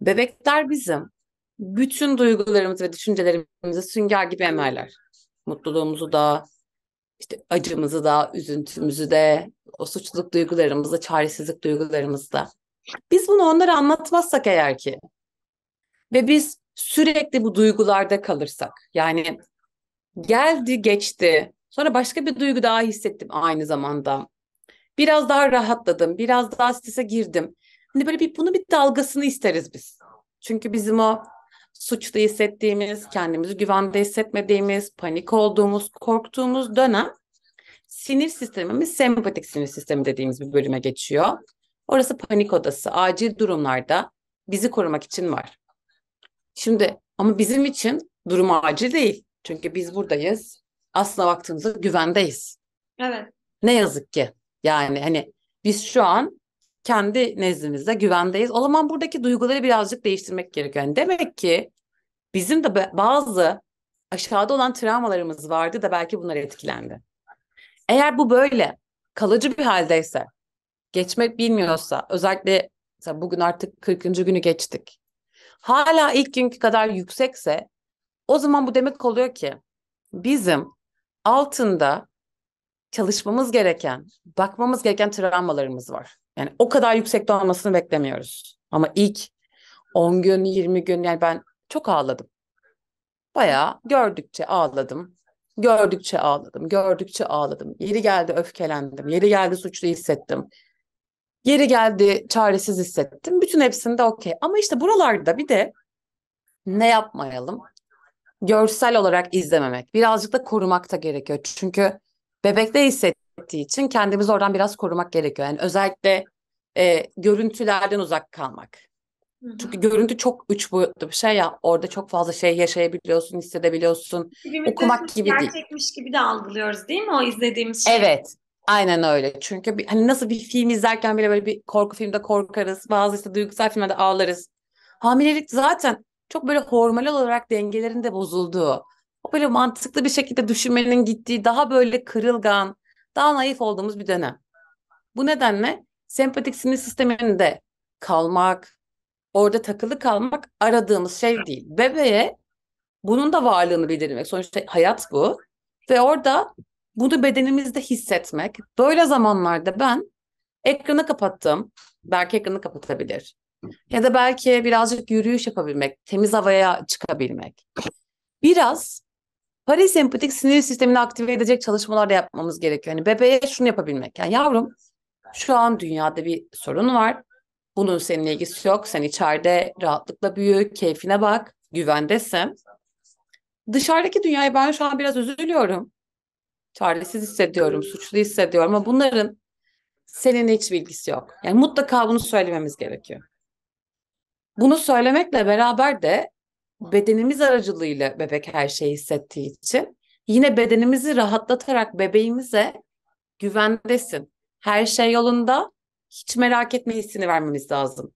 Bebekler bizim bütün duygularımızı ve düşüncelerimizi sünger gibi emerler. Mutluluğumuzu da, işte acımızı da, üzüntümüzü de, o suçluluk duygularımızı, çaresizlik duygularımızı da. Biz bunu onlara anlatmazsak eğer ki ve biz sürekli bu duygularda kalırsak yani geldi geçti sonra başka bir duygu daha hissettim aynı zamanda biraz daha rahatladım biraz daha strese girdim Hani böyle bir bunu bir dalgasını isteriz biz. Çünkü bizim o suçlu hissettiğimiz, kendimizi güvende hissetmediğimiz, panik olduğumuz, korktuğumuz dönem sinir sistemimiz sempatik sinir sistemi dediğimiz bir bölüme geçiyor. Orası panik odası. Acil durumlarda bizi korumak için var. Şimdi ama bizim için durum acil değil. Çünkü biz buradayız. Aslına baktığımızda güvendeyiz. Evet. Ne yazık ki. Yani hani biz şu an kendi nezdimizde güvendeyiz. O zaman buradaki duyguları birazcık değiştirmek gerekiyor. Yani demek ki bizim de bazı aşağıda olan travmalarımız vardı da belki bunlar etkilendi. Eğer bu böyle kalıcı bir haldeyse, geçmek bilmiyorsa, özellikle mesela bugün artık 40. günü geçtik. Hala ilk günkü kadar yüksekse o zaman bu demek oluyor ki bizim altında çalışmamız gereken, bakmamız gereken travmalarımız var. Yani o kadar yüksekte olmasını beklemiyoruz. Ama ilk 10 gün, 20 gün yani ben çok ağladım. Bayağı gördükçe ağladım. Gördükçe ağladım, gördükçe ağladım. Yeri geldi öfkelendim, yeri geldi suçlu hissettim. Yeri geldi çaresiz hissettim. Bütün hepsinde okey. Ama işte buralarda bir de ne yapmayalım? Görsel olarak izlememek. Birazcık da korumak da gerekiyor. Çünkü bebekte hisset ettiği için kendimizi oradan biraz korumak gerekiyor. Yani özellikle e, görüntülerden uzak kalmak. Hı-hı. Çünkü görüntü çok üç boyutlu bir şey ya. Orada çok fazla şey yaşayabiliyorsun, hissedebiliyorsun. Filmde Okumak gibi gerçekmiş değil. Gerçekmiş gibi de algılıyoruz değil mi o izlediğimiz şey? Evet. Aynen öyle. Çünkü bir, hani nasıl bir film izlerken bile böyle bir korku filmde korkarız. Bazı işte duygusal filmlerde ağlarız. Hamilelik zaten çok böyle hormonal olarak dengelerin de bozulduğu. O böyle mantıklı bir şekilde düşünmenin gittiği daha böyle kırılgan, daha naif olduğumuz bir dönem. Bu nedenle sempatik sinir sisteminde kalmak, orada takılı kalmak aradığımız şey değil. Bebeğe bunun da varlığını bildirmek. Sonuçta hayat bu. Ve orada bunu bedenimizde hissetmek. Böyle zamanlarda ben ekranı kapattım. Belki ekranı kapatabilir. Ya da belki birazcık yürüyüş yapabilmek, temiz havaya çıkabilmek. Biraz parasempatik sinir sistemini aktive edecek çalışmalar da yapmamız gerekiyor. Yani bebeğe şunu yapabilmek. Yani yavrum şu an dünyada bir sorun var. Bunun seninle ilgisi yok. Sen içeride rahatlıkla büyü, keyfine bak, güvendesin. Dışarıdaki dünyayı ben şu an biraz üzülüyorum. Çaresiz hissediyorum, suçlu hissediyorum ama bunların senin hiç bilgisi yok. Yani mutlaka bunu söylememiz gerekiyor. Bunu söylemekle beraber de bedenimiz aracılığıyla bebek her şeyi hissettiği için yine bedenimizi rahatlatarak bebeğimize güvendesin. Her şey yolunda hiç merak etme hissini vermemiz lazım.